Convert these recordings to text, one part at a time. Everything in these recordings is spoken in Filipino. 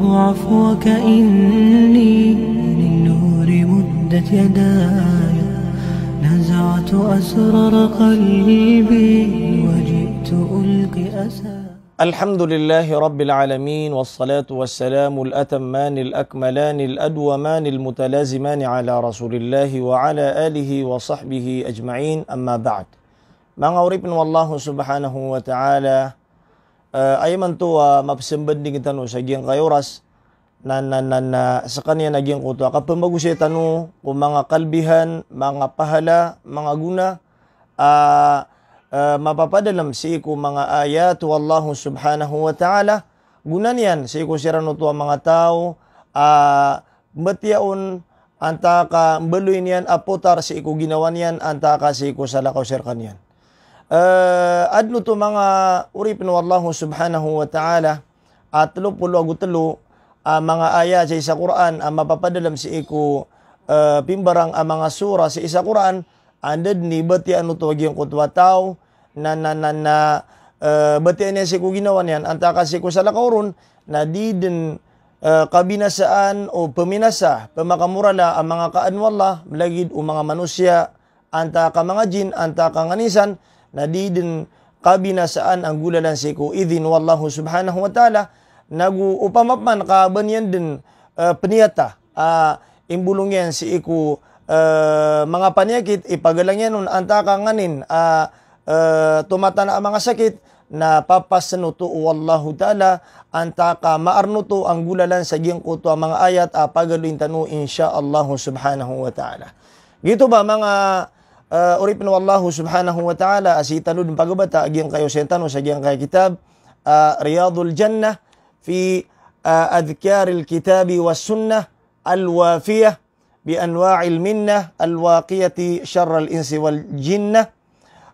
الله عفوك إني للنور مدت يداي نزعت أسرار قلبي وجئت ألقي أسى الحمد لله رب العالمين والصلاة والسلام الأتمان الأكملان الأدومان المتلازمان على رسول الله وعلى آله وصحبه أجمعين أما بعد ما uripin والله سبحانه وتعالى uh, ah, ayaman to uh, ah, mapsimban din kita no sagyang kay oras na na na, na sa kanya naging kuto kapag magusay tanu kung mga kalbihan mga pahala mga guna uh, uh, mapapadalam si ko mga ayat wallahu subhanahu wa ta'ala gunan yan si ko sira no to mga tao uh, matiyaon anta ka yan apotar si ko ginawan yan antaka ka si ko salakaw sir kanyan uh, adlo to mga uri pinuwallahu subhanahu wa ta'ala at uh, tulo agutulo uh, mga aya sa isa Quran ang uh, mapapadalam si iko uh, pimbarang ang ah, mga sura sa isa Quran andad ni bati ano to yung kutwataw na na na na uh, bati niya si ko ginawa niyan anta kasi ko sa lakawron na didin uh, kabinasaan o paminasa pamakamurala ang mga kaanwala malagid o mga manusia anta ka mga jin anta ka nganisan na di din kabinasaan ang gulalan si ko idin wallahu subhanahu wa ta'ala nagu naguupamap man kaban yan din uh, ah, peniyata uh, ah, imbulong yan si iku uh, ah, mga panyakit ipagalang yan nun anta uh, uh, tumata na ang mga sakit na papasanuto wallahu ta'ala anta ka maarnuto ang gulalan sa giyang ang mga ayat apagaluin tanu insya Allah subhanahu wa ta'ala. Gito ba mga uh, uripin wallahu subhanahu wa ta'ala asitalun pagubata agiyang kayo sentan o sagiyang kayo kitab uh, Riyadul Jannah fi uh, adhkaril kitabi was sunnah al-wafiyah بأنواع المنة الواقية شر الإنس والجنة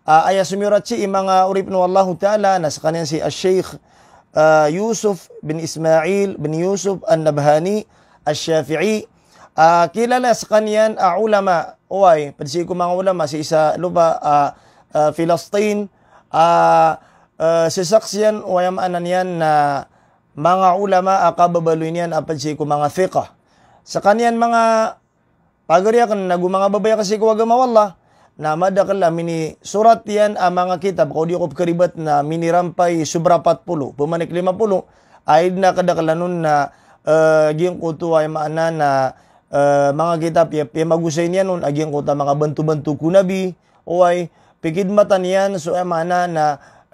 uh, ay sumirat si mga urip ng Allah Ta'ala na sa kanya si Al-Sheikh uh, Yusuf bin Ismail bin Yusuf An-Nabhani Al-Shafi'i Uh, kilala sa kanyan uh, ah, ulama, uway, pansin ko mga ulama, si isa luba, ano uh, ah, uh, Filastin, uh, uh, si saksiyan, uway yan na mga ulama, uh, kababaloy niyan, uh, pansin ko mga thika. Sa kanyan mga pagariya kan nagu mga babaya kasi ko agama wala na madakal mini surat yan ang mga kitab ko di ko karibat na minirampay sobra 40 pumanik 50 ay nakadakal nun na uh, giyong kutuwa ay maana na uh, mga kita piya piya niya nun agyang ko ta mga bantu-bantu ko nabi o ay pikid yan so amana na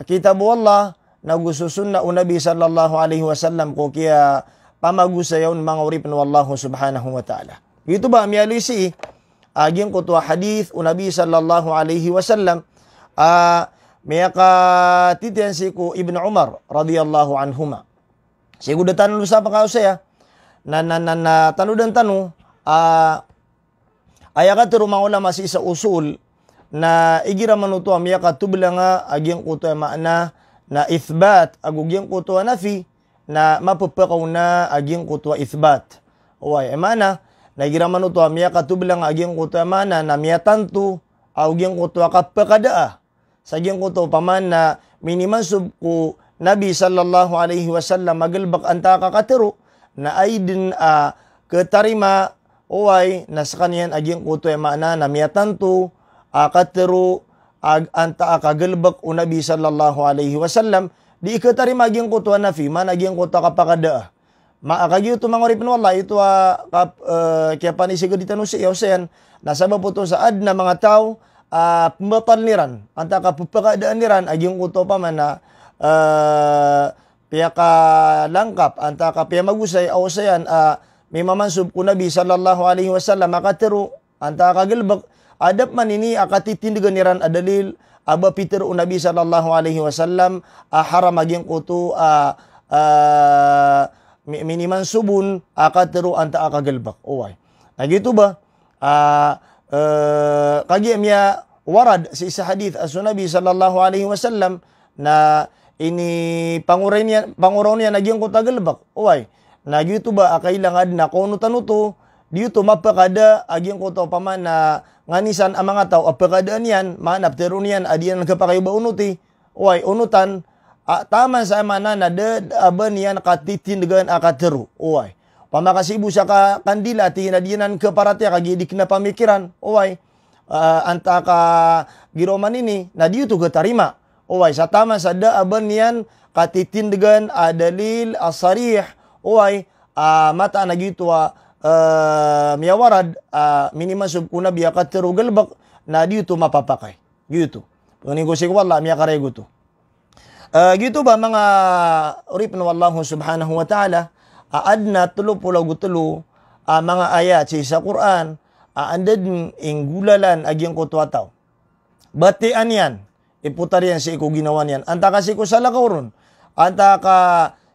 kita mo Allah na gususun na unabi sallallahu alaihi wasallam ko kaya pamagusayon ng mga urip ng Allah subhanahu wa ta'ala. Ito ba, miyali si agyang ko to hadith unabi sallallahu alaihi wasallam uh, ah, may katitian si ko Ibn Umar radiyallahu anhuma. Siguro tanan sa ya. Ah, na na na, na tanudan tanu uh, ah, ayakatu rumauna masih sa usul na igira manuto am yakatu bilanga aging kuto maana na ithbat aguging kuto nafi na mapupakaw na aging kuto ithbat way emana na igira manuto am yakatu bilanga aging kuto maana na miyatantu aging kuto ah. sa saging kuto paman na minimansub subku Nabi sallallahu alaihi wasallam magelbak anta kateru, na aydin a uh, ketarima Uway, nasa kaniyan aging kutoy maana na miyatanto, akatero, ag anta akagalbak unabi sallallahu alaihi wasallam, di ikatari maging kutoy ah, na fima, naging kutoy kapakada. Ah. Maakagyo ito mga oripin wala, ito uh, kap, uh, kaya panisigo dito no si Yosen, nasa maputo sa ad na mga tao, uh, pumatal niran, anta kapupakadaan niran, aging kutoy pa man na, uh, eh, piyaka langkap, anta ka piyamagusay, o sayan, uh, mimma mansub ku nabi sallallahu alaihi wasallam teru anta kagilbak adab man ini akati tindiganiran adalil aba peter u nabi sallallahu alaihi wasallam haram ageng kutu a miniman subun akateru anta akagilbak uway oh, nah gitu ba a e, kagi amya warad si isa hadith asu nabi sallallahu alaihi wasallam na ini pangurainya pangurainya panguraw niya naging kuta na ba akailangad na kono tanuto dito mapakada aging ko to paman na nganisan ang mga tao apakada niyan manap tero niyan adiyan kapakayo ba unuti way unutan a, tama sa mana na de aban yan katitindagan akatero way pamakasibu siya ka kandila ang kaparate ya, kagidik na pamikiran way uh, anta ka giroman ini na dito gatarima way sa tama sa de aban katitin dengan adalil asarih owai a ah, mata nagitua ah, ah, miyawarad a minima subkuna biya katero galbak na dito mapapakay. Dito. Ngayon ko sige wala miya karay guto. Uh, gitu ba mga urip na wallahu subhanahu wa ta'ala aad na tulo pulaw gutulo uh, mga ayat si sa Quran aandad inggulalan agyang ko tuwataw. Batian yan. Iputar yan si iko ginawan yan. Anta kasi ko sa lakaw ron. Anta ka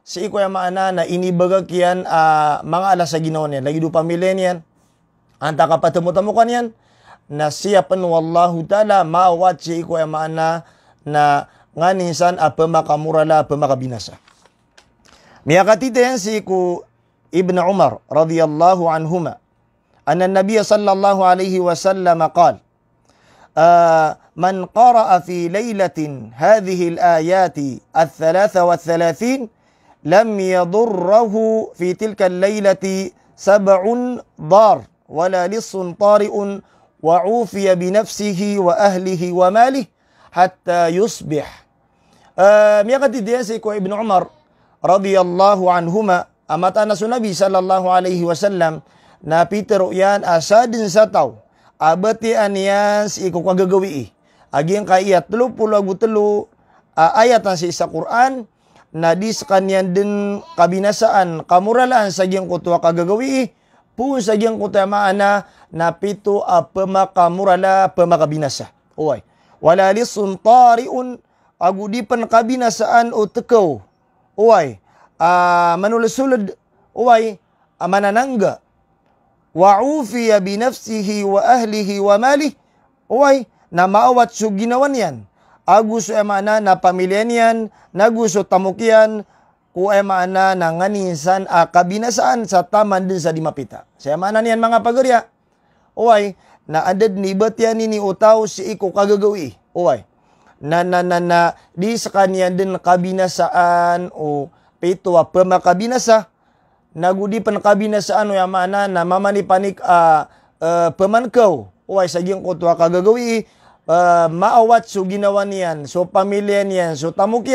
si ikuyama ana na inibaga kian uh, ah, mga ala sa ginoon yan. Lagi do pamilya niyan. Anta ka patumutamukan Na siya wallahu ta'ala maawat si ikuyama ana na nga ninsan a ah, pemakamurala pemakabinasa. Miyakatite yan si ku Ibn Umar radiyallahu anhuma. أن النبي صلى الله عليه وسلم قال آه من قرأ في ليلة هذه الآيات الثلاث والثلاثين لم يضره في تلك الليلة سبع ضار ولا لص طارئ وعوفي بنفسه وأهله وماله حتى يصبح آه، ميقد ديسي كو ابن عمر رضي الله عنهما أما أنا النبي صلى الله عليه وسلم نبي ترؤيان yan asadin أبتي taw abati anias iko kagagawi agi ang kaiya 33 آيات ayat قرآن na di sa kanyan din kabinasaan, kamuralaan sa giyang kutwa kagagawi, pun sa giyang kutamaan na napito a pemakamurala pemakabinasa. Uway. Wala li suntariun agudipan kabinasaan o tekaw. Uway. Uh, manulusulod. Uway. Mananangga. Wa'ufiya binafsihi wa ahlihi wa malih. Uway. Na maawat su ginawan yan Agus emana na pamilyenyan, naguso tamukian, ku emana na nganinsan a kabinasaan sa taman din sa dimapita. Sa emana niyan mga pagurya. Uway, na adad ni batyan ni utaw si iko kagagawi. Uway, na na na na di sa kanya din kabinasaan o pito a pamakabinasa. Nagudi pan kabinasaan o emana na mamanipanik a uh, uh, eh, pamankaw. Uway, sagyang ko tuwa kagagawi uh, maawat so ginawa niyan, so pamilya niyan, so tamok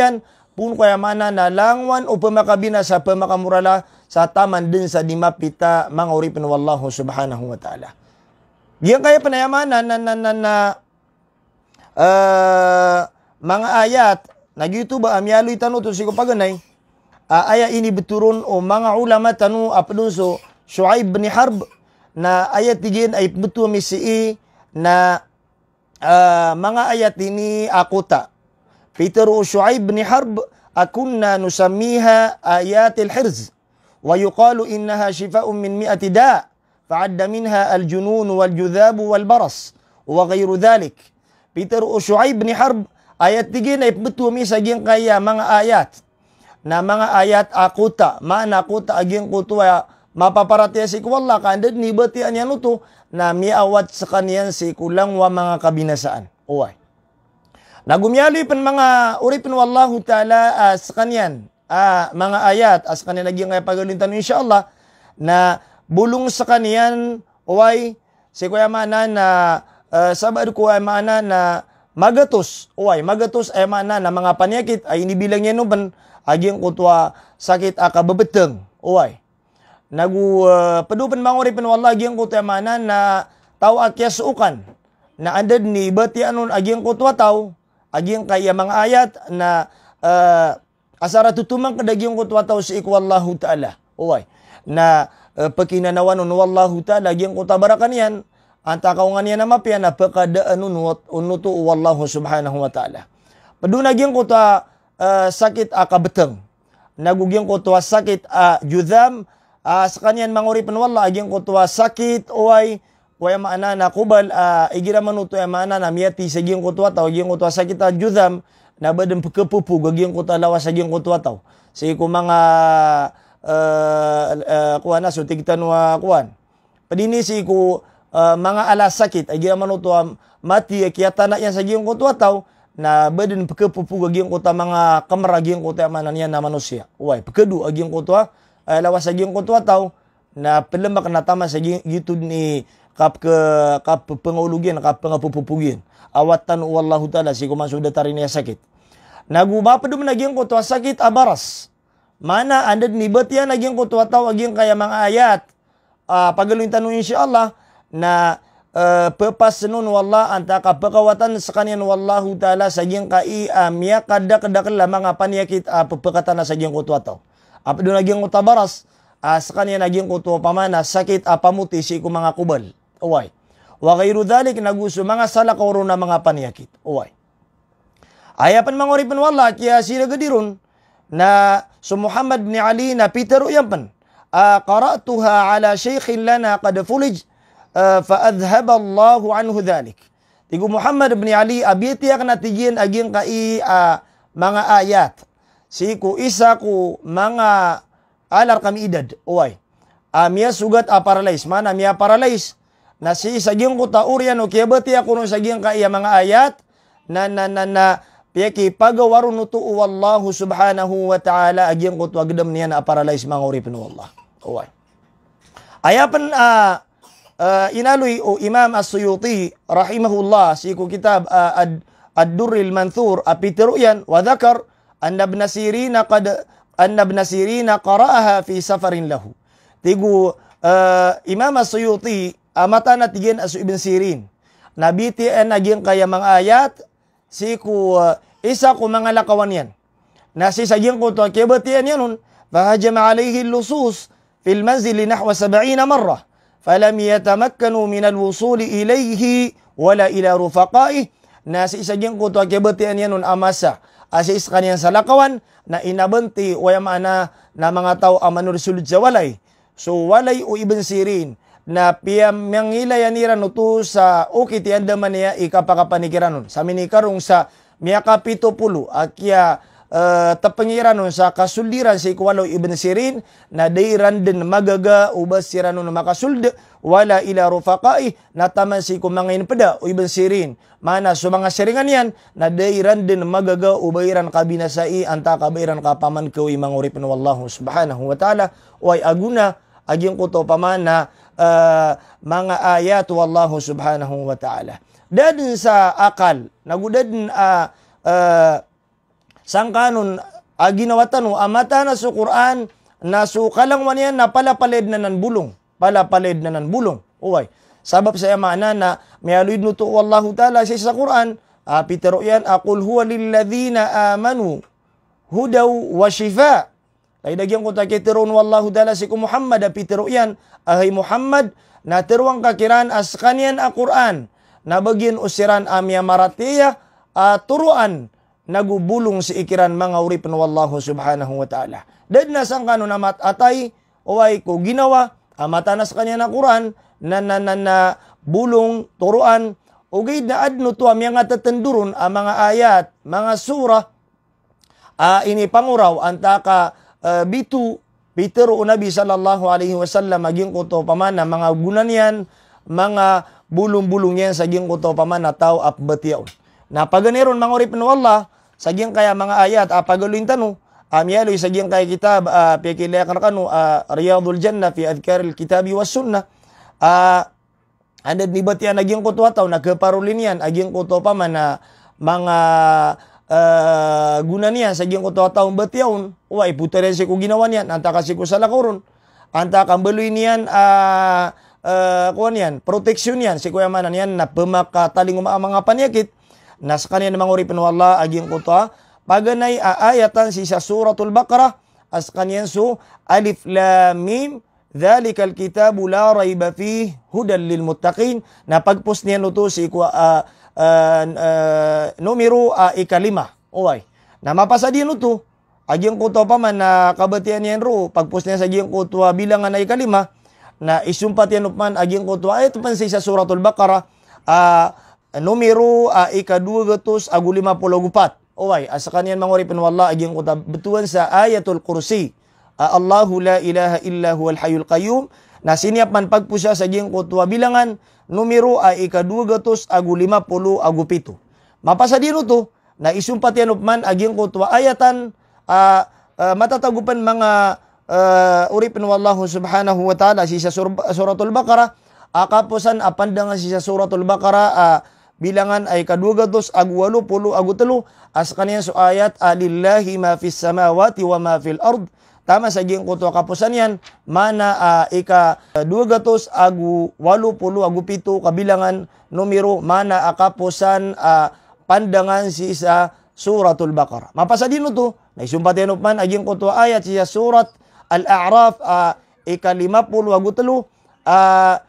pun puno kaya mana na langwan o pamakabina sa pamakamurala sa taman din sa dimapita mga uripin wallahu subhanahu wa ta'ala. Diyan kaya panayamanan na, na, na, na uh, mga ayat, nagyuto ba amyaloy ah, tanu to si kapaganay, uh, aya ini beturun o mga ulama tanu apdunso Shuaib bin Harb na ayat tigin ay betu misi na mga ayat ini akuta. Peter Shu'aib ni Harb akunna nusamiha ayat al hirz wa yuqalu innaha shifa'un min mi'ati da' fa'adda minha al-junun wal-judhab wal-baras wa وغير dhalik. Peter Ushuaib ni Harb ayat tigin ay betul mi saging kaya mga ayat na mga ayat akuta mana akuta agin kutuwa mapaparatiya si kuwala kandet ni bati anyan uto na miawat sa kaniyan si kulang wa mga kabinasaan. Uway. Nagumyali pan mga uripin wallahu ta'ala uh, sa kaniyan uh, mga ayat as ah, kaniyan naging kaya pagalintan insyaAllah na bulong sa kaniyan uway si kuya mana na uh, sabad kuya mana na magatos uway magatos ay mana na mga panyakit ay inibilang yan no ban aging kutwa sakit akababeteng uway nagu uh, eh, pen manguripen wallahi yang kutemana na tau akyas ukan na ada ni bati anon agyang kutwa tau agyang kaya mang ayat na uh, asara tutumang kadagyang kutwa tau si ikwallahu ta'ala oi na uh, pakinanawan nun wallahu ta'ala ko tabarakan yan anta kaungan yan na mapya na pekadaan unutu wallahu subhanahu wa ta'ala padunagyang kutwa uh, eh, sakit akabeteng nagugyang kutwa sakit uh, judam uh, ah, sa kanyan manguripan wala agyang kutwa sakit uway uway ya maana na kubal uh, igira manuto ay ya maana na miyati sa agyang kutwa taw agyang kutwa sakit ta judam na badem kepupug agyang lawa lawas agyang kutwa taw sige ko mga uh, eh, uh, eh, kuan na sutigtan wa kuan padini si ko uh, eh, mga alas sakit agyang manuto mati kaya tanak yan sa agyang kutwa taw na badan peke pupu agiang kota mga kamar agiang kota ya manan na manusia. Uway, pekedu agiang kota Eh, lawa sagi ko to ataw na pelemak na tama sagi gitud ni kap ke kap pengulugin kap pengapupupugin awatan wallahu taala si kumasud tarinya sakit naguba pedum naging ko to sakit abaras mana anda nibet ya naging ko atau, ataw aging kaya mga ayat uh, ah, pagalintan insyaallah na Uh, eh, pepas nun wallah anta ka pekawatan sekanian wallahu taala sajeng kai amya kada kada kala mangapan ya kita uh, pepekatan sajeng kutu atau apa dunagiyang ko tabaras, uh, sa kanya naging ko pamana, sakit apamuti si ko mga kubal. Uway. Wa gayru dhalik naguso mga salakoro na mga panyakit Uway. Ayapan mga oripan wala, kaya sila gadiron na so Muhammad bin Ali na Peter Uyampan. Uh, karatuha ala shaykhin lana kad fulij uh, fa Allahu anhu dhalik. Tigo Muhammad bin Ali abiyatiyak na tigin aging kai uh, mga ayat siku isa ku mga alar kami idad uway amia ah, sugat a paralyze man amia paralyze na si sagyang ko taurian o kaya bati ako nung sagyang ka iya mga ayat na na na na piyaki pagawaro no to wallahu subhanahu wa ta'ala agyang ko tuagdam niya na paralyze mga urip no Allah uway ayapan uh, ah, uh, ah, inaloy o Imam As-Suyuti rahimahullah siku kitab uh, ad Ad-Durril Manthur apitero yan wa dhakar Anna ibn Sirina qad Anna ibn Sirina qara'aha fi safarin lahu. Tigu uh, Imam Suyuti amata na tigen asu ibn Sirin. ti en naging kaya mang ayat si ku uh, eh, isa ku mga lakawan yan. Na si saging ku to kebatian yan nun. Fahajam alaihi lusus fil manzil nahwa 70 marrah. falam يتمكنوا من min alwusul ilaihi, wala ila Nah, si isa ku to kebatian yan yanun amasa. asya is kaniyang salakawan na inabanti o yamana na mga tao ang manursulod sa walay. So walay o ibn sirin na piyam yang ilayaniran no sa okay ti andaman niya ikapakapanikiran nun. Sa minikarong sa miyaka pito pulo akya uh, ah, tapangirano sa kasuliran sa ikwalo ibn Sirin na dayran din magaga ubas sirano na wala ila rufaqai na taman si kumangain pada o ibn Sirin mana so mga siringan yan na dayran din magaga ubayran kabinasai anta kabayran kapaman ko imang urip wallahu subhanahu wa ta'ala way aguna aging ko paman na uh, mga ayat wallahu subhanahu wa ta'ala dadin sa akal nagudad uh, uh, sangkanun aginawatan ah, o amata ah, na su Quran na su kalangwan yan na palapaled na nan bulong. Palapalid na nan bulong. Uway. Sabab sa yamana na may aluid nuto wallahu ta'ala siya sa Quran. Api ah, tero yan, akul huwa lilladhina amanu hudaw wa shifa. Ay dagyan ko ta kitiron wallahu ta'ala si Muhammad api tero yan. Ahay Muhammad na tiruang kakiran as kanyan a Quran. Nabagin usiran amya maratiya uh, turuan nagubulong si ikiran mga uri wallahu subhanahu wa ta'ala. Dahil nasang ka na matatay o ko ginawa, amatanas ah, kanya na Quran, na na na, na bulong, turuan, o gayd na adno to amyang atatanduron ang ah, mga ayat, mga surah, uh, inipanguraw ang taka uh, bitu, Peter o Nabi sallallahu alaihi wasallam maging kuto pamana mga gunan yan, mga bulong-bulong yan sa gingkuto pamana tao at batyaw. Napaganeron mga orip no Allah, sagyang kaya mga ayat, apagaluin ah, tanu, amyaloy ah, sagyang kaya kitab, uh, ah, pikilakar kanu, uh, Riyadul janna, fi adhkaril kitabi was sunnah. Uh, andad ni batian agyang ko tuwataw, nagkaparulin yan, agyang ko pa man na mga uh, guna niya, sagyang ko tuwataw batiaon, wa iputaren si ko ginawa niyan, anta kasi ko sa lakuron. Anta kambaluin niyan, uh, uh, kuan yan, protection yan, si kuya manan yan, na pemaka taling mga panyakit, Nah sekalian manguripin wallah aging kuta paganay aayatan sisa suratul Baqarah askanyan su alif lam mim Dzalikal kitabu la raiba fih hudan lil muttaqin. Nah pagpos niyan si ku uh, uh, uh, numero uh, ikalima. Uway. Na mapasa din uto. Agyang kuto pa man na kabatian niyan ro. Pagpos niyan sa agyang kuto bilangan na ikalima. Na isumpat yan upman agyang kuto. Ay ito pan sa suratul Bakara. Uh, numero uh, ah, ikadugatos agulima pulugupat. Oway, asa ah, kanyan mangori panwala aging kutab betuan sa ayatul kursi. Uh, Allahu la ilaha illa huwal hayyul qayyum. Na siniap man pagpusya sa aging kutwa bilangan numero ay ikadugatos agulima puluh agupito. Mapasa dino to na isumpat yan man aging kutwa ayatan uh, uh, matatagupan mga uh, uripin wallahu subhanahu wa ta'ala si sa suratul Baqarah akapusan apandangan si sa suratul Baqarah uh, bilangan ay kadugatos agu walu pulu agu telu askanian kaniya ayat alillahi ma fis samawati wa ma fil ard tama sa giyang kapusanian mana Aika ika dugatos agu walu pulu agu pitu kabilangan numero mana akapusan pandangan si isa suratul baqarah mapasa dino to naisumpateno man aging kuto ayat siya surat al-a'raf a ika pulu agu telu a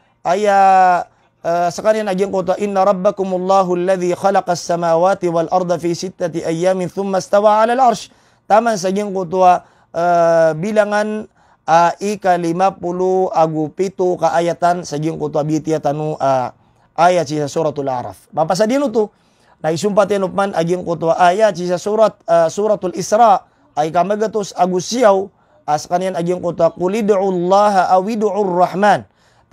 Eh, sekalian aja kota inna rabbakumullahu alladhi khalaqas samawati wal arda fi sittati ayyamin thumma stawa 'alal arsh Taman saja kota uh, eh, bilangan eh, ika lima puluh agu pitu ka ayatan saja kota bitia tanu uh, ayat sisa suratul araf. Bapak sadinu tu. na isumpat nupman aja kota ayat sisa surat uh, suratul isra ay kamagatus agu siau askanian ah, aja kota kulidu'ullaha Allah awidu'ur rahman.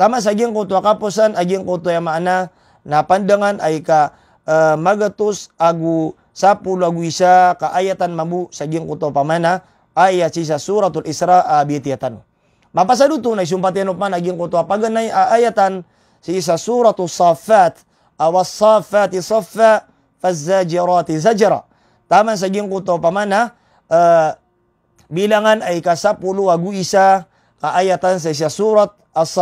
Tama sa aging kuto kapusan, aging kuto yung maana, na pandangan ay ka uh, eh, magatus agu sapulo agu isa kaayatan mamu sa aging kuto pamana, ayat sa suratul isra abitiyatan. Ah, Mapasaduto na isumpatian upman aging kuto paganay ah, ayatan sa suratul safat awas ah, safati safa fazzajirati zajra. Tama sa aging kuto pamana, uh, bilangan ay kasapulo agu isa kaayatan sa isa surat as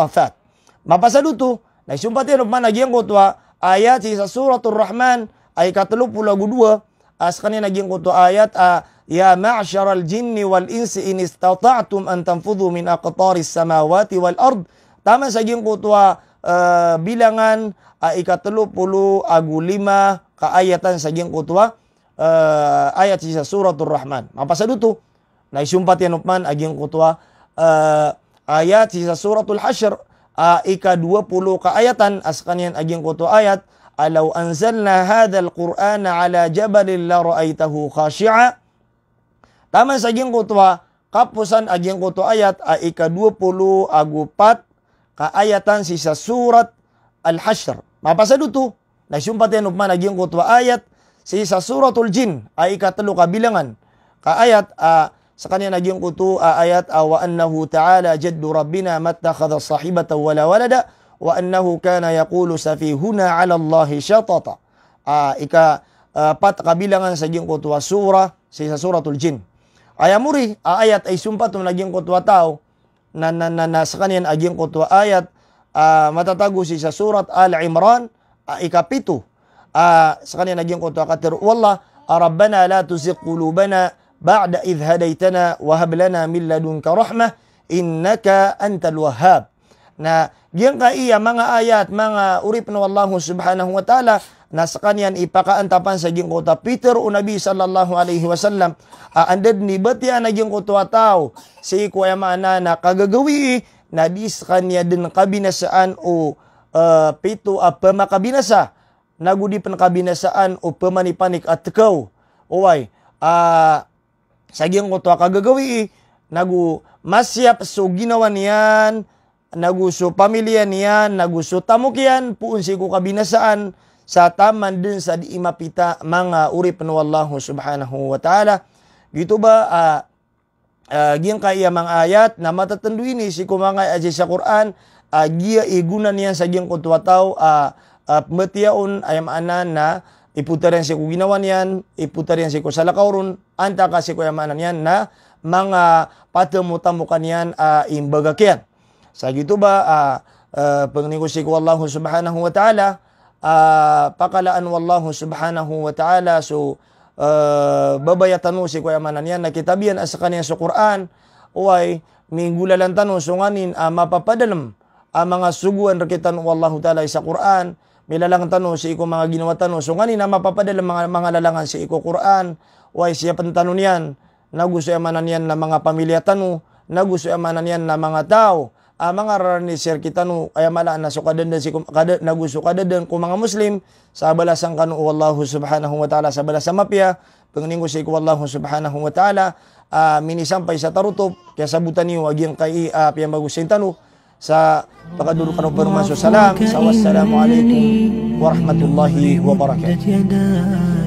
mapasadu naisumpateno ya managiango twa ayat sa suratul rahman ay katlupu lagu dua askani nagiango twa ayat a ah, ya al jinni wal insi in istata'tum an tanfudhu min aqtaris samawati wal ard tama sa twa uh, bilangan uh, ah, ikatlupu agu lima kaayatan sa twa uh, ayat sisa suratul rahman mapasadu tu naisumpateno ya man agiango twa uh, eh, ayat sisa suratul Hashr. uh, ah, ika-20 kaayatan ayatan as kanyan aging kuto ayat alaw anzalna hadal qur'ana ala jabalin la ra'aytahu khashi'a taman sa aging kuto kapusan aging kuto ayat a ah, ika-20 agupat ka ayatan si sa surat al-hashr na nagsumpatin upman aging kuto ayat si sa suratul jin ay ah, ikatlo kabilangan ka ayat a uh, Sekalian lagi yang kutu ayat wa annahu ta'ala jaddu rabbina mattakhadha sahibata wala walada wa annahu kana yaqulu safihuna 'ala Allah syatata. Ah ika pat kabilangan sajing kutu surah sisa suratul jin. Ayamuri ayat ay sumpat tum lagi yang kutua tau. Na na na, na sekalian lagi yang kutua ayat matatagu matatago sisa surat Al Imran ika pitu. sekalian lagi yang kutua wallah rabbana la tuzigh qulubana ba'da idh hadaytana wa hab lana min ladunka rahmah innaka antal wahhab na diyan iya mga ayat mga urip na wallahu subhanahu wa taala na sa kanyan ipakaantapan sa jing Peter o Nabi sallallahu alaihi wasallam aandad ni batya na jing tao si kuya mana na kagagawi na di sa kanya din kabinasaan o uh, pito a uh, pamakabinasa nagudi pan kabinasaan o pamanipanik at kaw uway uh, sa giyang ko to kagagawi nagu masyap so ginawa niyan naguso pamilya niyan naguso tamok yan puun si ko kabinasaan sa taman din sa di mapita mga urip no Allah subhanahu wa ta'ala gitu ba uh, uh, giyang kaya mga ayat na matatanduini si kumangay aji sa Quran uh, giya igunan niyan sa giyang kutwataw uh, uh, ayam anan na Ipunta rin siya ko ginawan yan, ipunta rin siya ko sa lakawron, anta kasi ko yamanan yan na mga patumutamukan yan uh, ah, imbagakyan. Sa gitu ba, uh, ah, uh, ah, pangnigusi ko Allah subhanahu wa ta'ala, uh, pakalaan wallahu subhanahu wa ta'ala, so uh, babayatan mo si Kuya Manan yan, nakitabihan sa kanya sa Quran, uway, minggulalan tanong, sunganin, uh, mapapadalam, ang uh, mga suguan rakitan wallahu ta'ala sa Quran, may lalangan si iko mga ginawa tanong. So nganina mapapadala mga, mga lalangan si iko Quran. Why siya pantanon yan? Na gusto amanan yan na mga pamilya tanong. Na gusto amanan yan na mga tao. Ang ah, mga rarani sir kita no ay mala na so kadan si kada na gusto kadadan ko mga muslim sa balasang kanu wallahu subhanahu wa taala sa balasang mapya pangning si ko wallahu subhanahu wa taala uh, minisampay sa tarutop kaya sabutan niyo agyang kai uh, ah, piyambagusin tanong sa pagkaduro ka ng parumasyo. Salam, sa wassalamu alaikum warahmatullahi wabarakatuh.